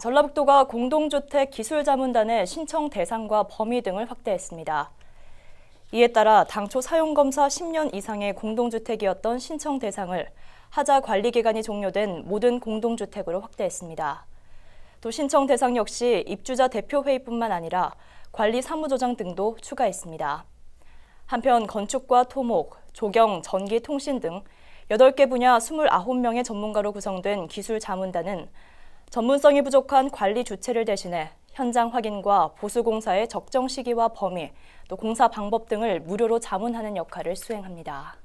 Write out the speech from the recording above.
전라북도가 공동주택 기술자문단의 신청 대상과 범위 등을 확대했습니다. 이에 따라 당초 사용검사 10년 이상의 공동주택이었던 신청 대상을 하자 관리 기간이 종료된 모든 공동주택으로 확대했습니다. 또 신청 대상 역시 입주자 대표회의뿐만 아니라 관리 사무조장 등도 추가했습니다. 한편 건축과 토목, 조경, 전기, 통신 등 8개 분야 29명의 전문가로 구성된 기술 자문단은 전문성이 부족한 관리 주체를 대신해 현장 확인과 보수 공사의 적정 시기와 범위, 또 공사 방법 등을 무료로 자문하는 역할을 수행합니다.